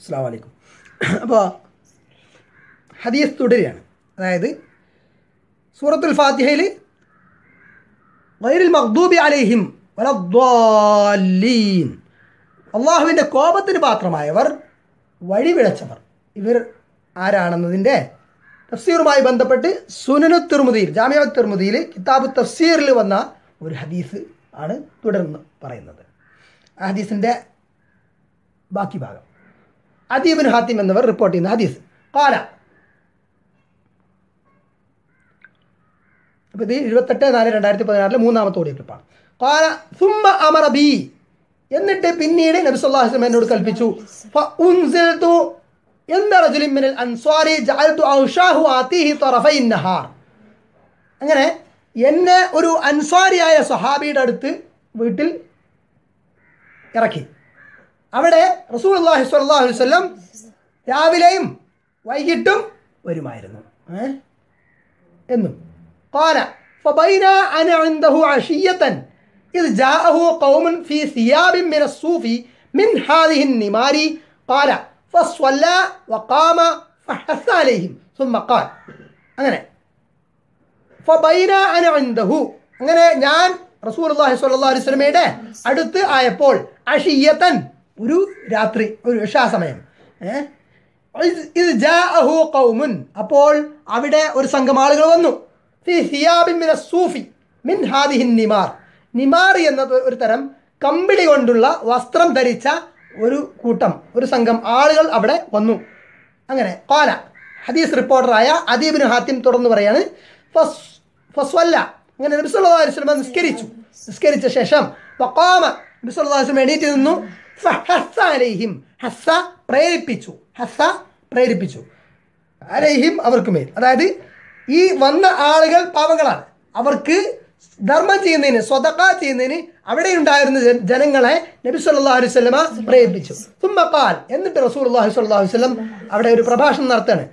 അസ്സാം വലൈക്കും അപ്പോൾ ഹദീസ് തുടരുകയാണ് അതായത് സൂറത്തുൽ ഫാത്തിഹയിൽ വൈരിൽ മഖ്ദൂബി അലൈഹിം വലദ്വാലീൻ അള്ളാഹുവിൻ്റെ കോപത്തിന് പാത്രമായവർ വഴിവിളച്ചവർ ഇവർ ആരാണെന്നതിൻ്റെ തഫ്സീറുമായി ബന്ധപ്പെട്ട് സുനനു തിർമുദിയിൽ ജാമ്യ തിർമുദിയിൽ കിതാബ് തഫ്സീറിൽ വന്ന ഒരു ഹദീസ് ആണ് തുടർന്ന് പറയുന്നത് ആ ഹദീസിൻ്റെ ബാക്കി ഭാഗം അദീബിൻ ഹാത്തിം എന്നിവർ റിപ്പോർട്ട് ചെയ്യുന്ന ഹദീസ് കാല അപ്പോൾ ഇത് എഴുപത്തെട്ട് നാല് രണ്ടായിരത്തി പതിനാറിലെ മൂന്നാമത്തെ ഓഡിയോ ക്ലിപ്പാണ് കാല സുമ അമറ ബി എന്നിട്ട് പിന്നീട് നബിസ്വല്ലാ എന്നോട് കൽപ്പിച്ചു അങ്ങനെ എന്നെ ഒരു അൻസ്വാരിയായ സഹാബിയുടെ അടുത്ത് വീട്ടിൽ ഇറക്കി അവിടെ റസൂൽ അള്ളാഹി സ്വല്ലാഹു വല്ലം രാവിലെയും വൈകിട്ടും വരുമായിരുന്നു എന്നും قال عنده അങ്ങനെ അന അങ്ങനെ ഞാൻ റസൂർ അള്ളാഹി സ്വല്ലാ അലൈഹി അടുത്ത് ആയപ്പോൾ അഷിയത്തൻ ഒരു രാത്രി ഒരു ഉഷാസമയം ഇത് കൗമുൻ അപ്പോൾ അവിടെ ഒരു സംഘം ആളുകൾ വന്നു മിന സൂഫി മിൻ ഹാദിഹിൻ നിമാർ നിമാർ എന്ന ഒരു തരം കമ്പിളി കൊണ്ടുള്ള വസ്ത്രം ധരിച്ച ഒരു കൂട്ടം ഒരു സംഘം ആളുകൾ അവിടെ വന്നു അങ്ങനെ കോല ഹദീസ് റിപ്പോർട്ടറായ അദീബിന് ഹാത്തിം തുടർന്ന് പറയാണ് ഫസ് ഫസ്വല്ല അങ്ങനെ നബിസ് അലൈഹി നിസ്കരിച്ചു നിസ്കരിച്ച ശേഷം അലൈഹി എണീറ്റ് നിന്നു അലൈഹിം ഹസ പ്രേരിപ്പിച്ചു ഹസ പ്രേരിപ്പിച്ചു അലൈഹിം അവർക്ക് മേൽ അതായത് ഈ വന്ന ആളുകൾ പാവങ്ങളാണ് അവർക്ക് ധർമ്മം ചെയ്യുന്നതിന് സ്വതക്ക ചെയ്യുന്നതിന് അവിടെ ഉണ്ടായിരുന്ന ജനങ്ങളെ നബി സല്ലാ അലൈഹി സ്വലമ പ്രേരിപ്പിച്ചു തുമ്പക്കാൽ എന്നിട്ട് റസൂൽ അള്ളാഹു അലൈഹി സ്വലം അവിടെ ഒരു പ്രഭാഷണം നടത്താണ്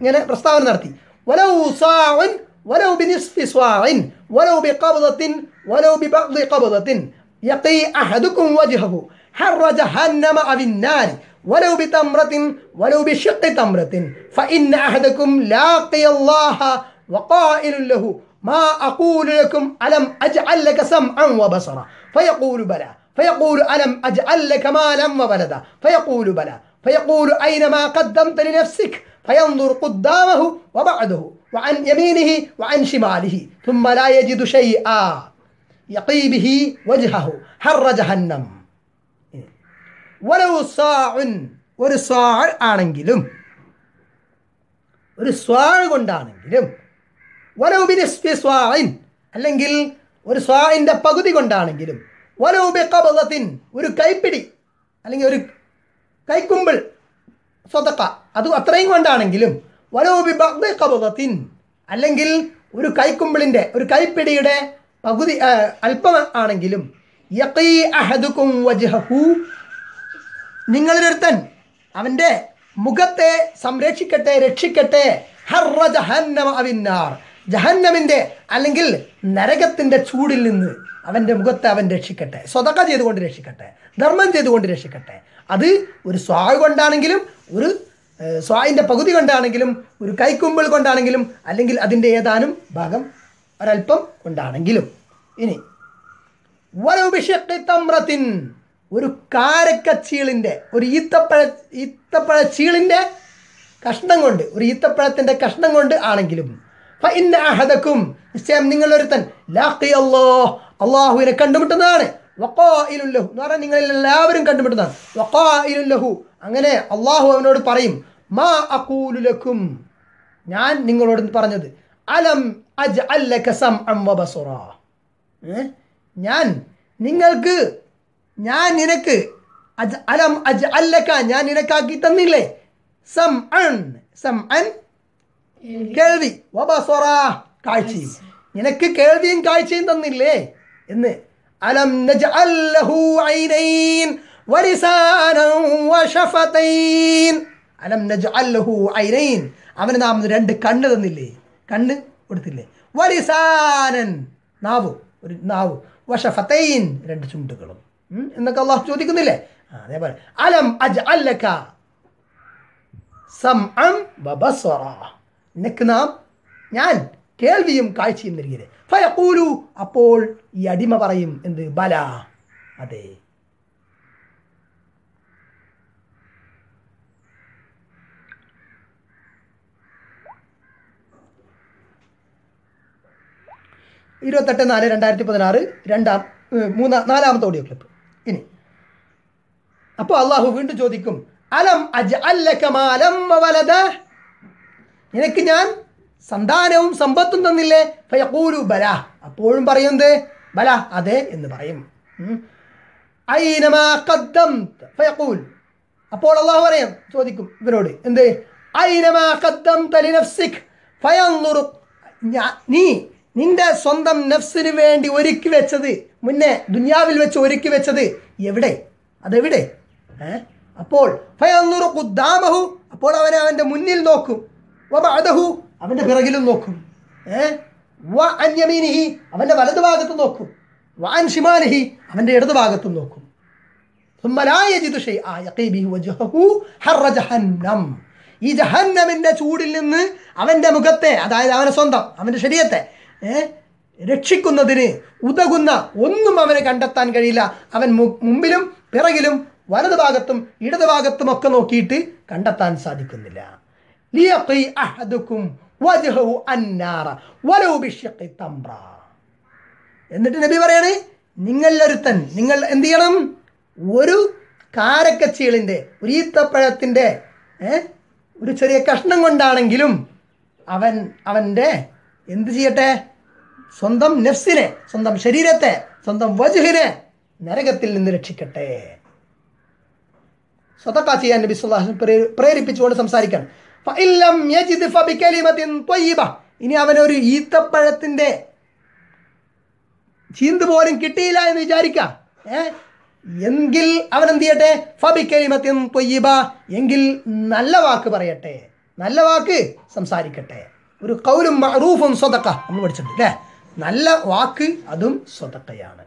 ഇങ്ങനെ പ്രസ്താവന നടത്തി വലൗ സാവൻ വലൗ വലൗ ബി വലൗ ബി يقي أحدكم وجهه حر جهنم أو النار ولو بتمرة ولو بشق تمرة فإن أحدكم لاقي الله وقائل له ما أقول لكم ألم أجعل لك سمعا وبصرا فيقول بلى فيقول ألم أجعل لك مالا وبلدا فيقول بلى فيقول أين ما قدمت لنفسك فينظر قدامه وبعده وعن يمينه وعن شماله ثم لا يجد شيئا يقيبه وجهه حر جهنم ولو صاع ഒരു സ്വാൾ ആണെങ്കിലും ഒരു സ്വാൾ കൊണ്ടാണെങ്കിലും വലവുബിനിസ്ബി സ്വാഴിൻ അല്ലെങ്കിൽ ഒരു സ്വാഴിൻ്റെ പകുതി കൊണ്ടാണെങ്കിലും വലൗബി കബത്തിൻ ഒരു കൈപ്പിടി അല്ലെങ്കിൽ ഒരു കൈക്കുമ്പിൾ സ്വതക്ക അത് അത്രയും കൊണ്ടാണെങ്കിലും വലൗബി ബഗ്ദ കബത്തിൻ അല്ലെങ്കിൽ ഒരു കൈക്കുമ്പിളിൻ്റെ ഒരു കൈപ്പിടിയുടെ പകുതി അല്പം ആണെങ്കിലും നിങ്ങളൊരുത്തൻ അവൻ്റെ മുഖത്തെ സംരക്ഷിക്കട്ടെ രക്ഷിക്കട്ടെ ഹർറ ജഹന്നമ അവിന്നാർ ജഹന്നമിൻ്റെ അല്ലെങ്കിൽ നരകത്തിൻ്റെ ചൂടിൽ നിന്ന് അവൻ്റെ മുഖത്തെ അവൻ രക്ഷിക്കട്ടെ സ്വതക ചെയ്തുകൊണ്ട് രക്ഷിക്കട്ടെ ധർമ്മം ചെയ്തുകൊണ്ട് രക്ഷിക്കട്ടെ അത് ഒരു സ്വാവ് കൊണ്ടാണെങ്കിലും ഒരു സ്വായിൻ്റെ പകുതി കൊണ്ടാണെങ്കിലും ഒരു കൈക്കുമ്പിൾ കൊണ്ടാണെങ്കിലും അല്ലെങ്കിൽ അതിൻ്റെ ഏതാനും ഭാഗം ഒരല്പം ഉണ്ടാണെങ്കിലും ഇനി വലുഭിഷത്തിൻ ഒരു കാരക്കച്ചീളിൻ്റെ ഒരു ഈത്തപ്പഴ ഈത്തപ്പഴ ചീളിൻ്റെ കഷ്ണം കൊണ്ട് ഒരു ഈത്തപ്പഴത്തിൻ്റെ കഷ്ണം കൊണ്ട് ആണെങ്കിലും ഇന്ന അഹദക്കും നിശ്ചയം നിങ്ങളൊരുത്തൻ ലാഖി അല്ലോ അള്ളാഹുവിനെ കണ്ടുമുട്ടുന്നതാണ് വക്കോ ഇലുല്ലഹു എന്ന് പറഞ്ഞാൽ നിങ്ങൾ എല്ലാവരും കണ്ടുമുട്ടുന്നതാണ് വക്കോ ഇലുല്ലഹു അങ്ങനെ അള്ളാഹു അവനോട് പറയും മാ അക്കൂലുലക്കും ഞാൻ നിങ്ങളോട് പറഞ്ഞത് അലം ഞാൻ നിങ്ങൾക്ക് ഞാൻ നിനക്ക് അജ് അലം അജ് അല്ലക്ക ഞാൻ നിനക്കാക്കി തന്നില്ലേ സം അൺ സം അൻ കേൾവി വബസൊറ കാഴ്ചയും നിനക്ക് കേൾവിയും കാഴ്ചയും തന്നില്ലേ എന്ന് അലം നജ് അല്ലഹു അലം നജ് അല്ലഹു ഐനൈൻ അവന് നാം രണ്ട് കണ്ണ് തന്നില്ലേ കണ്ണ് കൊടുത്തില്ലേ വലിസാനൻ നാവു ഒരു നാവ് വഷഫത്തൈൻ രണ്ട് ചുണ്ടുകളും എന്നൊക്കെ അള്ളാഹു ചോദിക്കുന്നില്ലേ അതേപോലെ അലം അജ് അല്ലക്ക സം അം നിനക്ക് നാം ഞാൻ കേൾവിയും കാഴ്ചയും നൽകിയത് ഫയക്കൂലു അപ്പോൾ ഈ അടിമ പറയും എന്ത് ബല അതെ ഇരുപത്തെട്ട് നാല് രണ്ടായിരത്തി പതിനാറ് രണ്ടാം മൂന്നാം നാലാമത്തെ ഓഡിയോ ക്ലിപ്പ് ഇനി അപ്പോൾ അള്ളാഹു വീണ്ടും ചോദിക്കും അലം അജ് അല്ലക്കമാലം വലത നിനക്ക് ഞാൻ സന്താനവും സമ്പത്തും തന്നില്ലേ ഫയക്കൂലു ബല അപ്പോഴും പറയുന്നത് ബല അതെ എന്ന് പറയും അപ്പോൾ അള്ളാഹു പറയും ചോദിക്കും ഇവരോട് എന്ത് നീ നിന്റെ സ്വന്തം നെഫ്സിന് വേണ്ടി ഒരുക്കി വെച്ചത് മുന്നേ ദുനിയാവിൽ വെച്ച് ഒരുക്കി വെച്ചത് എവിടെ അതെവിടെ ഏഹ് അപ്പോൾ ഫയന്നുറു അപ്പോൾ അവനെ അവൻ്റെ മുന്നിൽ നോക്കും വബഅദഹു അവൻ്റെ പിറകിലും നോക്കും ഏ വ അന്യമീനിഹി അവൻ്റെ ഭാഗത്ത് നോക്കും വാൻ ഷിമാലിഹി അവൻ്റെ ഇടതുഭാഗത്തും നോക്കും ഈ ജഹന്നമിൻ്റെ ചൂടിൽ നിന്ന് അവൻ്റെ മുഖത്തെ അതായത് അവൻ്റെ സ്വന്തം അവൻ്റെ ശരീരത്തെ രക്ഷിക്കുന്നതിന് ഉതകുന്ന ഒന്നും അവന് കണ്ടെത്താൻ കഴിയില്ല അവൻ മുമ്പിലും പിറകിലും വലതു ഭാഗത്തും ഇടതു ഭാഗത്തും ഒക്കെ നോക്കിയിട്ട് കണ്ടെത്താൻ സാധിക്കുന്നില്ല എന്നിട്ട് നബി പറയാണ് നിങ്ങളിലൊരുത്തൻ നിങ്ങൾ എന്ത് ചെയ്യണം ഒരു കാരക്കച്ചീളിൻ്റെ ഒരു ഈത്തപ്പഴത്തിൻ്റെ ഒരു ചെറിയ കഷ്ണം കൊണ്ടാണെങ്കിലും അവൻ അവൻ്റെ എന്ത് ചെയ്യട്ടെ സ്വന്തം നെഫ്സിനെ സ്വന്തം ശരീരത്തെ സ്വന്തം വജുഹിനെ നരകത്തിൽ നിന്ന് രക്ഷിക്കട്ടെ സ്വതക്ക ചെയ്യാൻ നബി സുല്ലാഹു പ്രേരിപ്പിച്ചുകൊണ്ട് സംസാരിക്കണം ഇനി അവനൊരു ഈത്തപ്പഴത്തിൻ്റെ ചീന്ത് പോലും കിട്ടിയില്ല എന്ന് വിചാരിക്ക എങ്കിൽ അവൻ എന്ത് ചെയ്യട്ടെ ഫബിക്കലിമത്തിൻ തൊയ്യബ എങ്കിൽ നല്ല വാക്ക് പറയട്ടെ നല്ല വാക്ക് സംസാരിക്കട്ടെ ഒരു കൗലും മറൂഫും സ്വതക്ക നമ്മൾ പഠിച്ചിട്ടുണ്ട് അല്ലേ നല്ല വാക്ക് അതും സ്വതക്കയാണ്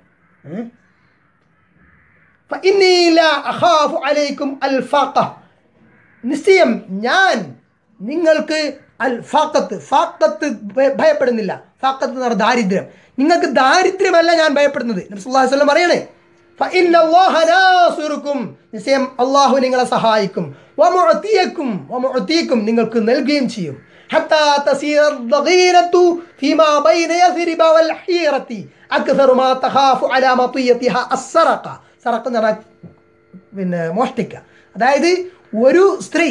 നിശ്ചയം ഞാൻ നിങ്ങൾക്ക് അൽ ഫാക്കത്ത് ഫാക്കത്ത് ഭയപ്പെടുന്നില്ല ഫാക്കത്ത് എന്ന് പറഞ്ഞ ദാരിദ്ര്യം നിങ്ങൾക്ക് ദാരിദ്ര്യമല്ല ഞാൻ ഭയപ്പെടുന്നത് നബ്സുല്ലാസ്ലം പറയണേ നിശ്ചയം അള്ളാഹു നിങ്ങളെ സഹായിക്കും നിങ്ങൾക്ക് നൽകുകയും ചെയ്യും حتى تصير الضغينة فيما بين يثرب والحيرة أكثر ما تخاف على مطيتها السرقة سرقة എന്ന് പറഞ്ഞാൽ പിന്നെ മോഷ്ടിക്കുക അതായത് ഒരു സ്ത്രീ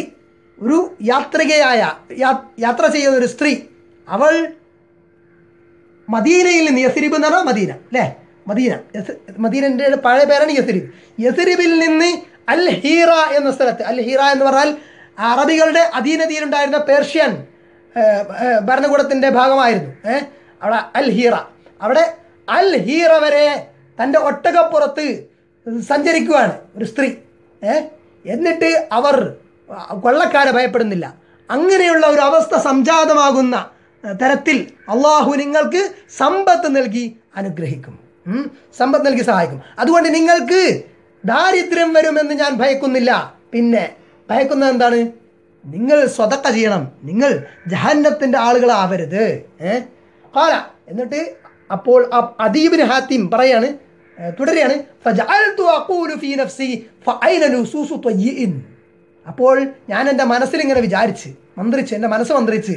ഒരു യാത്രികയായ യാത്ര ചെയ്യുന്ന ഒരു സ്ത്രീ അവൾ മദീനയിൽ നിന്ന് യസിരിബ് എന്ന് പറഞ്ഞാൽ മദീന അല്ലേ മദീന മദീനൻ്റെ പഴയ പേരാണ് യസിരിബ് യസിരിബിൽ നിന്ന് അൽ ഹീറ എന്ന സ്ഥലത്ത് അൽ ഹീറ എന്ന് പറഞ്ഞാൽ അറബികളുടെ അധീനതയിലുണ്ടായിരുന്ന പേർഷ്യൻ ഭരണകൂടത്തിൻ്റെ ഭാഗമായിരുന്നു അവിടെ അൽ ഹീറ അവിടെ അൽ ഹീറ വരെ തൻ്റെ ഒട്ടകപ്പുറത്ത് സഞ്ചരിക്കുവാണ് ഒരു സ്ത്രീ എന്നിട്ട് അവർ കൊള്ളക്കാരെ ഭയപ്പെടുന്നില്ല അങ്ങനെയുള്ള ഒരു അവസ്ഥ സംജാതമാകുന്ന തരത്തിൽ അള്ളാഹു നിങ്ങൾക്ക് സമ്പത്ത് നൽകി അനുഗ്രഹിക്കും സമ്പത്ത് നൽകി സഹായിക്കും അതുകൊണ്ട് നിങ്ങൾക്ക് ദാരിദ്ര്യം വരുമെന്ന് ഞാൻ ഭയക്കുന്നില്ല പിന്നെ ഭയക്കുന്നത് എന്താണ് നിങ്ങൾ സ്വതക്ക ചെയ്യണം നിങ്ങൾ ജഹന്നത്തിൻ്റെ ആളുകളാവരുത് ഏ കാല എന്നിട്ട് അപ്പോൾ അദീബിൻ ഹാത്തിം പറയാണ് തുടരുകയാണ് അപ്പോൾ ഞാൻ എൻ്റെ മനസ്സിൽ ഇങ്ങനെ വിചാരിച്ച് മന്ത്രിച്ച് എൻ്റെ മനസ്സ് മന്ത്രിച്ച്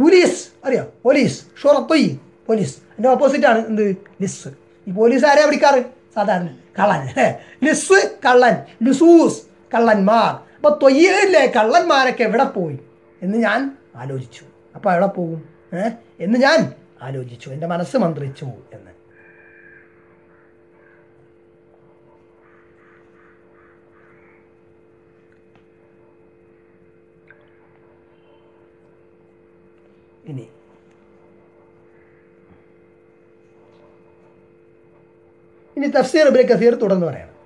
പോലീസ് അറിയോ പോലീസ് ഷോറത്തൊയ് പോലീസ് എൻ്റെ ഓപ്പോസിറ്റാണ് എന്ത് ലിസ് ഈ പോലീസ് ആരെയാണ് പിടിക്കാറ് സാധാരണ കള്ളൻ ലിസ് കള്ളൻ ലിസൂസ് കള്ളന്മാർ അപ്പോൾ തൊയ്യയിലെ കള്ളന്മാരൊക്കെ എവിടെ പോയി എന്ന് ഞാൻ ആലോചിച്ചു അപ്പോൾ എവിടെ പോകും എന്ന് ഞാൻ ആലോചിച്ചു എൻ്റെ മനസ്സ് മന്ത്രിച്ചു എന്ന് ഇനി ഇനി തഫ്സീർ ഇബിൻ കസീർ തുടർന്ന് പറയണം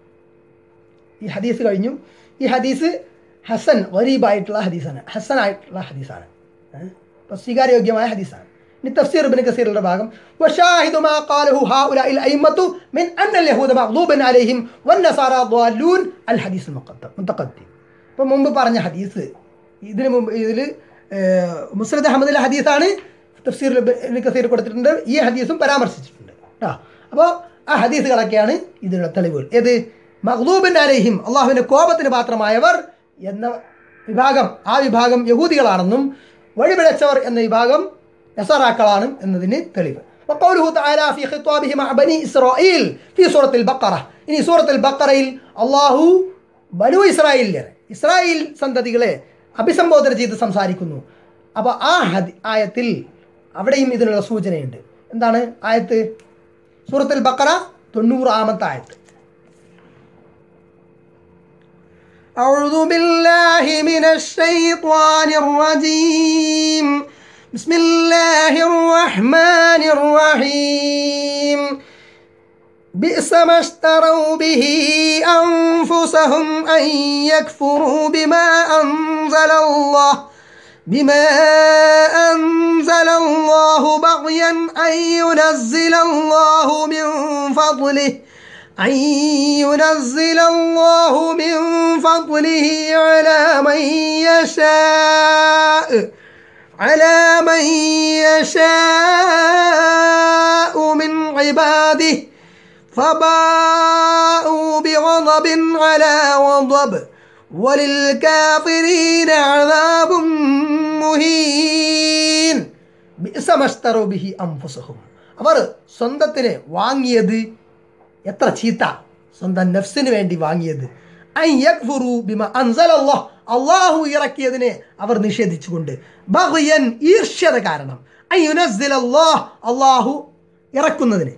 ഈ ഹദീസ് കഴിഞ്ഞു ഈ ഹദീസ് ഹസൻ വരീബായിട്ടുള്ള ഹദീസാണ് ഹസൻ ആയിട്ടുള്ള ഹദീസാണ് അപ്പോൾ സ്വീകാരയോഗ്യമായ ഹദീസാണ് ഇനി തഫ്സീർ ഇബിൻ കസീറിന്റെ ഭാഗം വഷാഹിദു ഖാലഹു മിൻ അന്നൽ യഹൂദ അലൈഹിം മുമ്പ് പറഞ്ഞ ഹദീസ് ഇതിന് മുമ്പ് ഇതിൽ മുസ്ലിദ് അഹമ്മദിലെ ഹദീസാണ് തഫ്സീർ കസീർ കൊടുത്തിട്ടുണ്ട് ഈ ഹദീസും പരാമർശിച്ചിട്ടുണ്ട് കേട്ടോ അപ്പോൾ ആ ഹദീസുകളൊക്കെയാണ് ഇതിനുള്ള തെളിവുകൾ ഏത് മഹ്ലൂബിൻ അലഹിം അള്ളാഹുവിൻ്റെ കോപത്തിന് പാത്രമായവർ എന്ന വിഭാഗം ആ വിഭാഗം യഹൂദികളാണെന്നും വഴിപിഴച്ചവർ എന്ന വിഭാഗം എസറാക്കളാണ് എന്നതിന് തെളിവ് وقوله تعالى ഇനി സൂറത്തിൽ ബക്കറയിൽ അള്ളാഹു ബനു ഇസ്രായേലിയർ ഇസ്രായേൽ സന്തതികളെ അഭിസംബോധന ചെയ്ത് സംസാരിക്കുന്നു അപ്പോൾ ആ ആയത്തിൽ അവിടെയും ഇതിനുള്ള സൂചനയുണ്ട് എന്താണ് ആയത്ത് سورة البقرة تنور ஆமத்து ஆயத்து أعوذ بالله من الشيطان الرجيم بسم الله الرحمن الرحيم بئس ما اشتروا به أنفسهم أن يكفروا بما أنزل الله بما أنزل الله بغيا أن ينزل الله من فضله أن ينزل الله من فضله على من يشاء على من يشاء من عباده فباءوا بغضب على غضب മുഹീൻ അവർ സ്വന്തത്തിന് വാങ്ങിയത് എത്ര ചീത്ത സ്വന്തം നഫ്സിന് വേണ്ടി വാങ്ങിയത് അള്ളാഹു ഇറക്കിയതിനെ അവർ നിഷേധിച്ചുകൊണ്ട് ബഹുയൻ ഈർഷ്യത കാരണം അള്ളാഹു ഇറക്കുന്നതിന്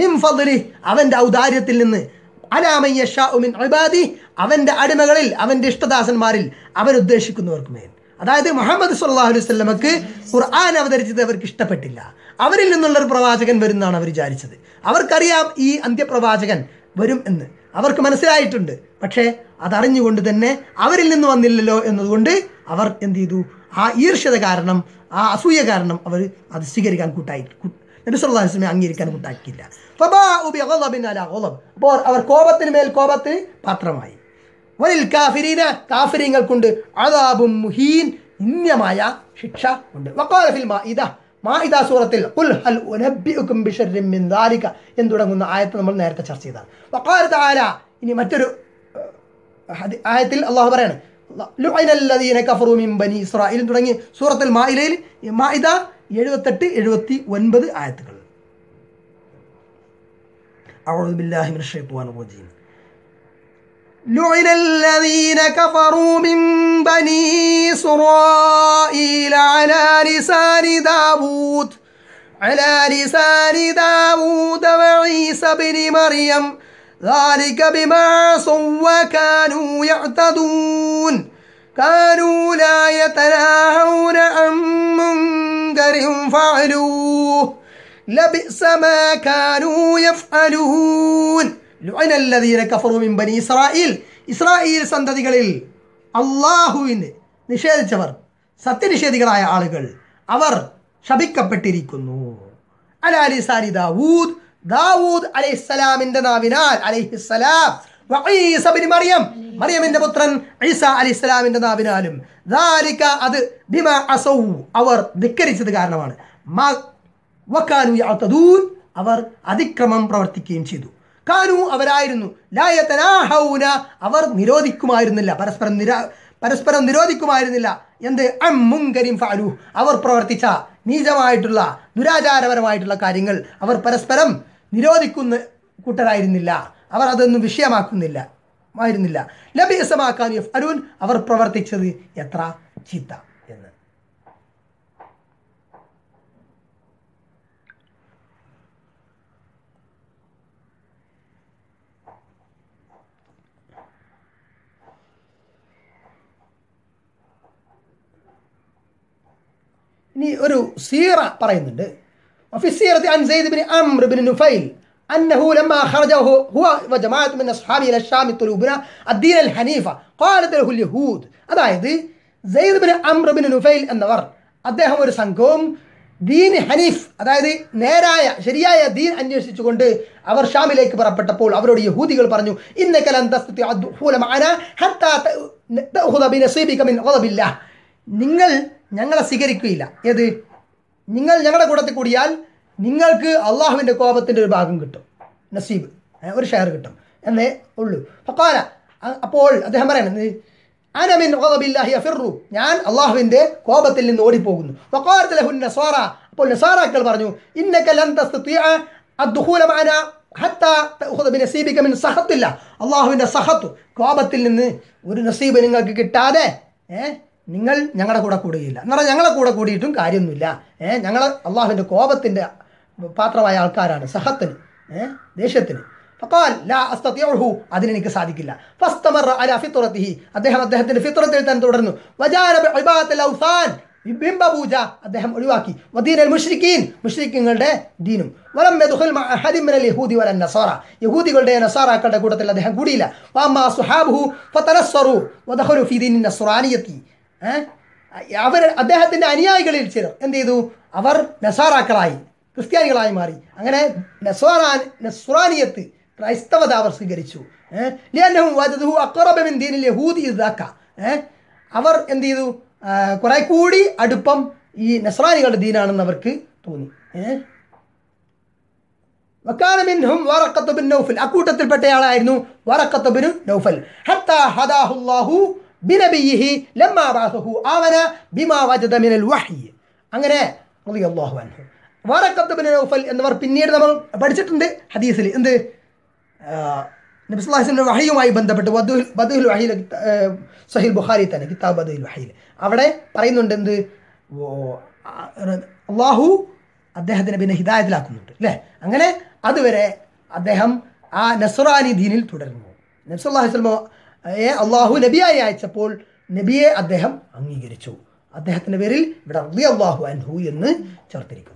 മിം ഫദ്ലി അവൻ്റെ ഔദാര്യത്തിൽ നിന്ന് അലാമയ്യഷാ ഉമിൻ ഇബാദി അവൻ്റെ അടിമകളിൽ അവൻ്റെ ഇഷ്ടദാസന്മാരിൽ അവരുദ്ദേശിക്കുന്നവർക്ക് മേൽ അതായത് മുഹമ്മദ് സുല്ലാ അലൈഹി സ്വലമക്ക് ഖുർആൻ അവതരിച്ചത് അവർക്ക് ഇഷ്ടപ്പെട്ടില്ല അവരിൽ നിന്നുള്ള ഒരു പ്രവാചകൻ വരുന്നാണ് അവർ വിചാരിച്ചത് അവർക്കറിയാം ഈ അന്ത്യപ്രവാചകൻ വരും എന്ന് അവർക്ക് മനസ്സിലായിട്ടുണ്ട് പക്ഷേ അതറിഞ്ഞുകൊണ്ട് തന്നെ അവരിൽ നിന്ന് വന്നില്ലല്ലോ എന്നതുകൊണ്ട് അവർ എന്ത് ചെയ്തു ആ ഈർഷ്യത കാരണം ആ അസൂയ കാരണം അവർ അത് സ്വീകരിക്കാൻ കൂട്ടായി നബിസ്വല്ലാസ്ലമെ അംഗീകരിക്കാൻ കൂട്ടാക്കിയില്ല അപ്പോൾ അവർ കോപത്തിന് മേൽ കോപത്തിന് പാത്രമായി വലിൽ കാഫിരീന കാഫിരിങ്ങൾ കൊണ്ട് അതാബും മുഹീൻ ഇന്യമായ ശിക്ഷ ഉണ്ട് വക്കാലഫിൽ മാഇദ മാഇദ സൂറത്തിൽ ഉൽ ഹൽ ഉനബ്ബിഉകും ബിശർരിൻ മിൻ ദാലിക എന്ന് തുടങ്ങുന്ന ആയത്ത് നമ്മൾ നേരത്തെ ചർച്ച ചെയ്തതാണ് വക്കാലത്ത് തആല ഇനി മറ്റൊരു ആയത്തിൽ അള്ളാഹു പറയാണ് തുടങ്ങി സൂറത്തിൽ മായിലയിൽ മായിദ എഴുപത്തെട്ട് എഴുപത്തി ഒൻപത് ആയത്തുകൾ لعن الذين كفروا من بني إسرائيل على لسان داوود على لسان داوود وعيسى بن مريم ذلك بما عصوا وكانوا يعتدون كانوا لا ഇസ്രായേൽ സന്തതികളിൽ അള്ളാഹുവിന് നിഷേധിച്ചവർ സത്യനിഷേധികളായ ആളുകൾ അവർ ശപിക്കപ്പെട്ടിരിക്കുന്നു അലാലി സാരി ദാവൂദ് ദാവൂദ് അലൈഹിസ്സലാമിൻ്റെ നാവിനാൽ അലൈഹിസ്സലാം മറിയം മറിയമിന്റെ പുത്രൻ ഈസ അലി ഇസ്ലാമിന്റെ നാവിനാലും അത് ബിമ അസൗ അവർ ധിക്കരിച്ചത് കാരണമാണ് അവർ അതിക്രമം പ്രവർത്തിക്കുകയും ചെയ്തു കാനു അവരായിരുന്നു ലായത്തനാഹൗന അവർ നിരോധിക്കുമായിരുന്നില്ല പരസ്പരം നിരാ പരസ്പരം നിരോധിക്കുമായിരുന്നില്ല എന്ത് അം മുങ്കരിം ഫാലു അവർ പ്രവർത്തിച്ച നീചമായിട്ടുള്ള ദുരാചാരപരമായിട്ടുള്ള കാര്യങ്ങൾ അവർ പരസ്പരം നിരോധിക്കുന്ന കൂട്ടരായിരുന്നില്ല അവർ അതൊന്നും വിഷയമാക്കുന്നില്ല ആയിരുന്നില്ല ലഭ്യസമാക്കാൻ എഫ് അരുൺ അവർ പ്രവർത്തിച്ചത് എത്ര ചീത്ത എന്ന് ഇനി ഒരു സീറ പറയുന്നുണ്ട് ഒഫിസീറത്ത് അൻ സെയ്ദ് ബിൻ അംർ ബിൻ നുഫൈൽ أنه لما خرجه هو وجماعة من أصحابه إلى الشام يطلبون الدين الحنيفة قالت له اليهود അതായത് ജയ്ദ് അംർ ബിൻ നുഫൈൽ എന്നവർ അദ്ദേഹം ഒരു സംഘവും ദീൻ ഹനീഫ് അതായത് നേരായ ശരിയായ ദീൻ അന്വേഷിച്ചുകൊണ്ട് അവർ ഷാമിലേക്ക് പുറപ്പെട്ടപ്പോൾ അവരോട് യഹൂദികൾ പറഞ്ഞു ഇന്നക്കലന്തസ്തുതില്ല നിങ്ങൾ ഞങ്ങളെ സ്വീകരിക്കുകയില്ല ഏത് നിങ്ങൾ ഞങ്ങളുടെ കൂട്ടത്തിൽ കൂടിയാൽ നിങ്ങൾക്ക് അള്ളാഹുവിൻ്റെ കോപത്തിൻ്റെ ഒരു ഭാഗം കിട്ടും നസീബ് ഒരു ഷെയർ കിട്ടും എന്നേ ഉള്ളൂ പക്കാല അപ്പോൾ അദ്ദേഹം പറയുന്നത് അനമിൻ ഓബില്ലാഹി അഫിറു ഞാൻ അള്ളാഹുവിൻ്റെ കോപത്തിൽ നിന്ന് ഓടിപ്പോകുന്നു വക്കാലത്തലഹുൻ നസ്വാറ അപ്പോൾ നസാറാക്കൾ പറഞ്ഞു ഇന്നക്കലൻ സഹത്തില്ല അള്ളാഹുവിൻ്റെ സഹത്തു കോപത്തിൽ നിന്ന് ഒരു നസീബ് നിങ്ങൾക്ക് കിട്ടാതെ ഏഹ് നിങ്ങൾ ഞങ്ങളുടെ കൂടെ കൂടുകയില്ല എന്ന് പറഞ്ഞാൽ ഞങ്ങളെ കൂടെ കൂടിയിട്ടും കാര്യമൊന്നുമില്ല ഏഹ് ഞങ്ങൾ അള്ളാഹുവിൻ്റെ കോപത്തിൻ്റെ പാത്രമായ ആൾക്കാരാണ് സഹത്തിന് ദേഷ്യത്തിന് ഫക്കാൽ ലാ അസ്തത്യഹു അതിനെനിക്ക് സാധിക്കില്ല ഫസ്തമർ അല ഫിത്തുറത്തിഹി അദ്ദേഹം അദ്ദേഹത്തിന്റെ ഫിത്തുറത്തിൽ തന്നെ തുടർന്നു വജാൻ ബിംബപൂജ അദ്ദേഹം ഒഴിവാക്കി വദീനൽ മുഷ്രിഖീൻ മുഷ്രിഖീങ്ങളുടെ ദീനും വലം മിനൽ യഹൂദി വലൻ നസാറ യഹൂദികളുടെ നസാറാക്കളുടെ കൂട്ടത്തിൽ അദ്ദേഹം കൂടിയില്ല വാമാ സുഹാബുഹു ഫതനസ്സറു വദഖലു ഫീ ദീനിൻ നസ്റാനിയത്തി അവർ അദ്ദേഹത്തിൻ്റെ അനുയായികളിൽ ചിലർ എന്ത് ചെയ്തു അവർ നസാറാക്കളായി ക്രിസ്ത്യാനികളായി മാറി അങ്ങനെ നസ്വാറാൻ നസ്വാനിയത്ത് ക്രൈസ്തവത അവർ സ്വീകരിച്ചു അവർ എന്ത് ചെയ്തു കുറെ കൂടി അടുപ്പം ഈ നസ്രാനികളുടെ ദീനാണെന്ന് അവർക്ക് തോന്നി വക്കാനമിൻഹും അക്കൂട്ടത്തിൽപ്പെട്ടയാളായിരുന്നു ഹത്താ ഹദാഹുല്ലാഹു ബിമാ വജദ മിനൽ അങ്ങനെ അള്ളാഹു അൻഹു വറക്കത്തുബിൻ നൗഫൽ എന്നിവർ പിന്നീട് നമ്മൾ പഠിച്ചിട്ടുണ്ട് ഹദീസിൽ എന്ത് നബിസ്ലാഹിസിൻ്റെ വഹയുമായി ബന്ധപ്പെട്ട് ബദുഹുൽ വഹീൽ വഹയിൽ ബുഖാരി തന്നെ കിതാബ് ബദുൽ വഹയിൽ അവിടെ പറയുന്നുണ്ട് എന്ത് അള്ളാഹു അദ്ദേഹത്തിനെ പിന്നെ ഹിദായത്തിലാക്കുന്നുണ്ട് അല്ലേ അങ്ങനെ അതുവരെ അദ്ദേഹം ആ നസുറാനി ദീനിൽ തുടരുന്നു വസല്ലം ഏ അള്ളാഹു നബിയായി അയച്ചപ്പോൾ നബിയെ അദ്ദേഹം അംഗീകരിച്ചു അദ്ദേഹത്തിൻ്റെ പേരിൽ ഇവിടെ റളിയല്ലാഹു അള്ളാഹു അൻഹു എന്ന് ചേർത്തിരിക്കുന്നു